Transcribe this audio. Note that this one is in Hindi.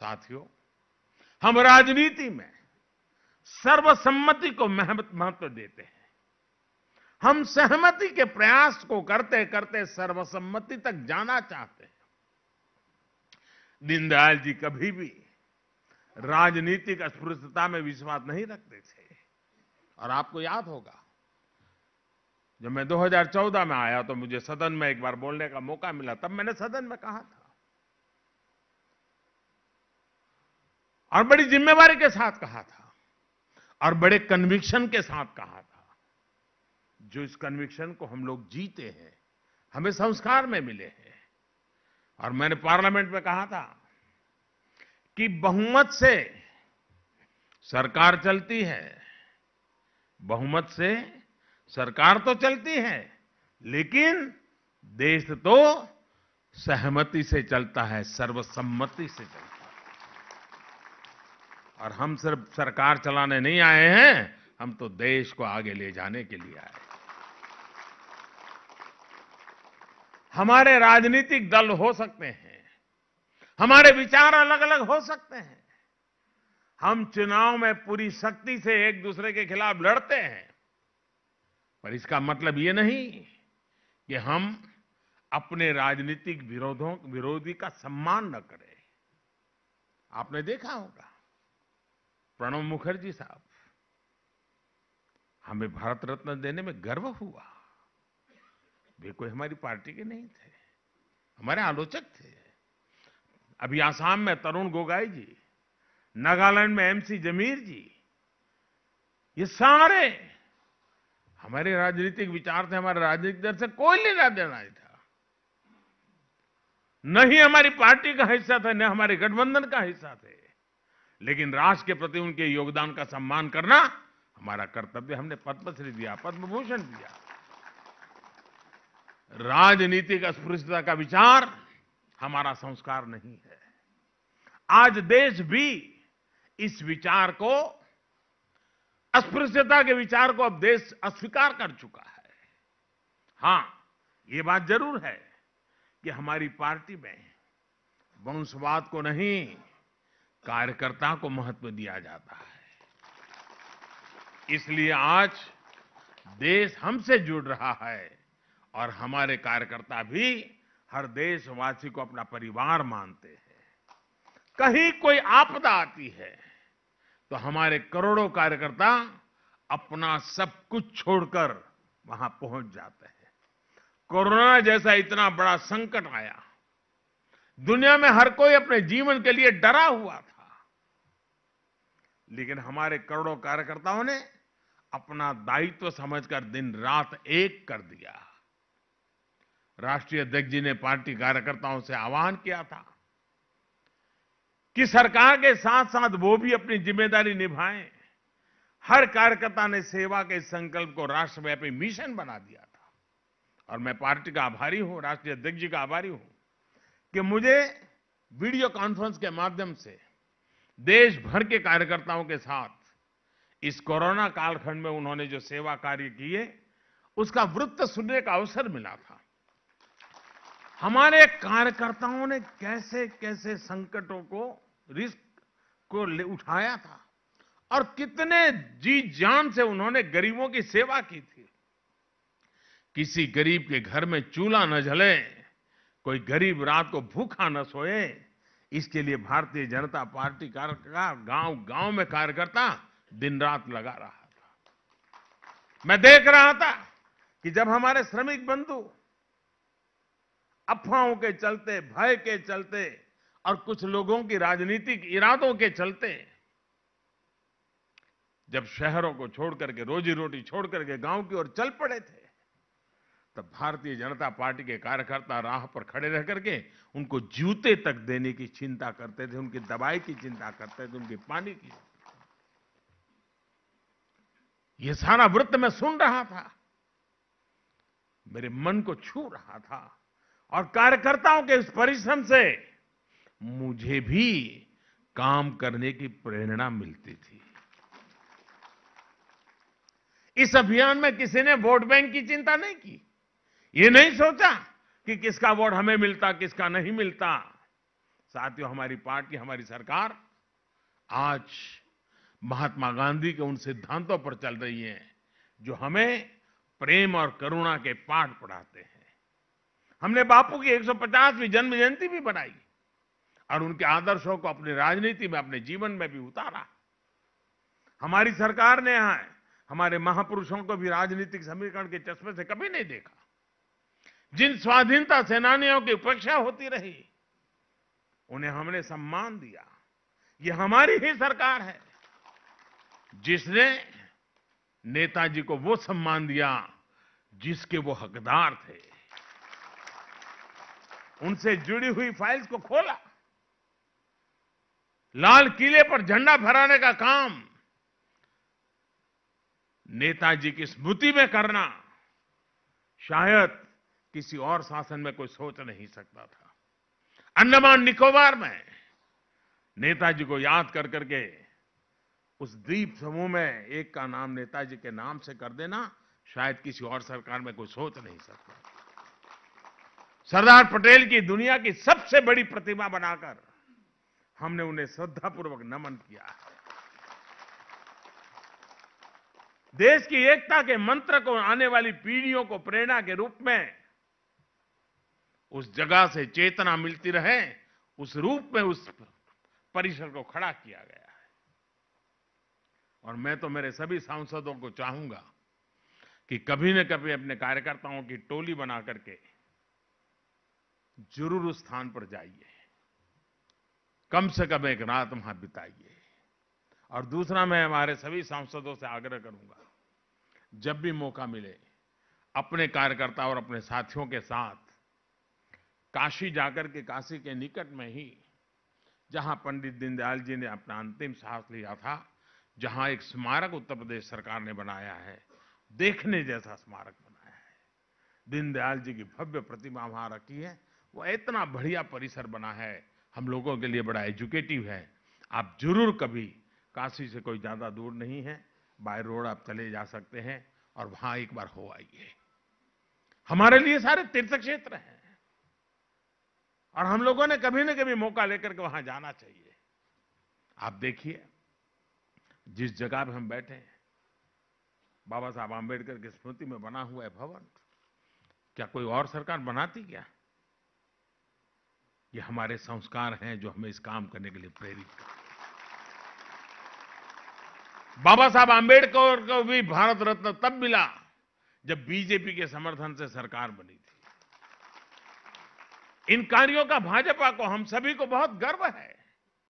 साथियों हम राजनीति में सर्वसम्मति को महत्व देते हैं हम सहमति के प्रयास को करते करते सर्वसम्मति तक जाना चाहते हैं दीनदयाल जी कभी भी राजनीतिक अस्पृश्यता में विश्वास नहीं रखते थे और आपको याद होगा जब मैं 2014 में आया तो मुझे सदन में एक बार बोलने का मौका मिला तब मैंने सदन में कहा था और बड़ी जिम्मेवारी के साथ कहा था और बड़े कन्विक्शन के साथ कहा था जो इस कन्विक्शन को हम लोग जीते हैं हमें संस्कार में मिले हैं और मैंने पार्लियामेंट में कहा था कि बहुमत से सरकार चलती है बहुमत से सरकार तो चलती है लेकिन देश तो सहमति से चलता है सर्वसम्मति से चलता है और हम सिर्फ सरकार चलाने नहीं आए हैं हम तो देश को आगे ले जाने के लिए आए हमारे राजनीतिक दल हो सकते हैं हमारे विचार अलग अलग हो सकते हैं हम चुनाव में पूरी शक्ति से एक दूसरे के खिलाफ लड़ते हैं पर इसका मतलब ये नहीं कि हम अपने राजनीतिक विरोधों विरोधी का सम्मान न करें आपने देखा होगा प्रणब मुखर्जी साहब हमें भारत रत्न देने में गर्व हुआ वे कोई हमारी पार्टी के नहीं थे हमारे आलोचक थे अभी आसाम में तरुण गोगाई जी नागालैंड में एमसी जमीर जी ये सारे हमारे राजनीतिक विचार थे हमारे राजनीतिक दल से कोई लेना देना नहीं था न ही हमारी पार्टी का हिस्सा था न हमारे गठबंधन का हिस्सा थे लेकिन राष्ट्र के प्रति उनके योगदान का सम्मान करना हमारा कर्तव्य हमने पद्मश्री दिया पद्मभूषण दिया राजनीतिक अस्पृश्यता का विचार हमारा संस्कार नहीं है आज देश भी इस विचार को अस्पृश्यता के विचार को अब देश अस्वीकार कर चुका है हां यह बात जरूर है कि हमारी पार्टी में वंशवाद को नहीं कार्यकर्ता को महत्व दिया जाता है इसलिए आज देश हमसे जुड़ रहा है और हमारे कार्यकर्ता भी हर देशवासी को अपना परिवार मानते हैं कहीं कोई आपदा आती है तो हमारे करोड़ों कार्यकर्ता अपना सब कुछ छोड़कर वहां पहुंच जाते हैं कोरोना जैसा इतना बड़ा संकट आया दुनिया में हर कोई अपने जीवन के लिए डरा हुआ था लेकिन हमारे करोड़ों कार्यकर्ताओं ने अपना दायित्व समझकर दिन रात एक कर दिया राष्ट्रीय अध्यक्ष जी ने पार्टी कार्यकर्ताओं से आह्वान किया था कि सरकार के साथ साथ वो भी अपनी जिम्मेदारी निभाएं हर कार्यकर्ता ने सेवा के संकल्प को राष्ट्रव्यापी मिशन बना दिया था और मैं पार्टी का आभारी हूं राष्ट्रीय अध्यक्ष जी का आभारी हूं कि मुझे वीडियो कॉन्फ्रेंस के माध्यम से देश भर के कार्यकर्ताओं के साथ इस कोरोना कालखंड में उन्होंने जो सेवा कार्य किए उसका वृत्त सुनने का अवसर मिला था हमारे कार्यकर्ताओं ने कैसे कैसे संकटों को रिस्क को उठाया था और कितने जी जान से उन्होंने गरीबों की सेवा की थी किसी गरीब के घर में चूल्हा न जले कोई गरीब रात को भूखा न सोए इसके लिए भारतीय जनता पार्टी का गांव गांव में कार्यकर्ता दिन रात लगा रहा था मैं देख रहा था कि जब हमारे श्रमिक बंधु अफवाहों के चलते भय के चलते और कुछ लोगों की राजनीतिक इरादों के चलते जब शहरों को छोड़कर के रोजी रोटी छोड़कर के गांव की ओर चल पड़े थे तब भारतीय जनता पार्टी के कार्यकर्ता राह पर खड़े रह करके उनको जूते तक देने की चिंता करते थे उनकी दवाई की चिंता करते थे उनके पानी की यह सारा वृत्त मैं सुन रहा था मेरे मन को छू रहा था और कार्यकर्ताओं के इस परिश्रम से मुझे भी काम करने की प्रेरणा मिलती थी इस अभियान में किसी ने वोट बैंक की चिंता नहीं की ये नहीं सोचा कि किसका वोट हमें मिलता किसका नहीं मिलता साथियों हमारी पार्टी हमारी सरकार आज महात्मा गांधी के उन सिद्धांतों पर चल रही है जो हमें प्रेम और करुणा के पाठ पढ़ाते हैं हमने बापू की 150वीं जन्म जयंती भी बनाई और उनके आदर्शों को अपनी राजनीति में अपने जीवन में भी उतारा हमारी सरकार ने यहां हमारे महापुरुषों को भी राजनीतिक समीकरण के चश्मे से कभी नहीं देखा जिन स्वाधीनता सेनानियों की उपेक्षा होती रही उन्हें हमने सम्मान दिया ये हमारी ही सरकार है जिसने नेताजी को वो सम्मान दिया जिसके वो हकदार थे उनसे जुड़ी हुई फाइल्स को खोला लाल किले पर झंडा फहराने का काम नेताजी की स्मृति में करना शायद किसी और शासन में कोई सोच नहीं सकता था अंडमान निकोबार में नेताजी को याद कर करके उस द्वीप समूह में एक का नाम नेताजी के नाम से कर देना शायद किसी और सरकार में कोई सोच नहीं सकता सरदार पटेल की दुनिया की सबसे बड़ी प्रतिमा बनाकर हमने उन्हें श्रद्धापूर्वक नमन किया है देश की एकता के मंत्र को आने वाली पीढ़ियों को प्रेरणा के रूप में उस जगह से चेतना मिलती रहे उस रूप में उस परिसर को खड़ा किया गया है और मैं तो मेरे सभी सांसदों को चाहूंगा कि कभी न कभी अपने कार्यकर्ताओं की टोली बना करके जरूर उस स्थान पर जाइए कम से कम एक रात वहां बिताइए और दूसरा मैं हमारे सभी सांसदों से आग्रह करूंगा जब भी मौका मिले अपने कार्यकर्ता और अपने साथियों के साथ काशी जाकर के काशी के निकट में ही जहां पंडित दीनदयाल जी ने अपना अंतिम सांस लिया था जहां एक स्मारक उत्तर प्रदेश सरकार ने बनाया है देखने जैसा स्मारक बनाया है दीनदयाल जी की भव्य प्रतिमा वहां रखी है वो इतना बढ़िया परिसर बना है हम लोगों के लिए बड़ा एजुकेटिव है आप जरूर कभी काशी से कोई ज़्यादा दूर नहीं है बाय रोड आप चले जा सकते हैं और वहां एक बार हो आइए हमारे लिए सारे तीर्थ क्षेत्र हैं और हम लोगों ने कभी ना कभी मौका लेकर के वहां जाना चाहिए आप देखिए जिस जगह पर हम बैठे हैं बाबा साहब आम्बेडकर की स्मृति में बना हुआ है भवन क्या कोई और सरकार बनाती क्या ये हमारे संस्कार हैं जो हमें इस काम करने के लिए प्रेरित करते बाबा साहब आंबेडकर को भी भारत रत्न तब मिला जब बीजेपी के समर्थन से सरकार बनी इन कार्यों का भाजपा को हम सभी को बहुत गर्व है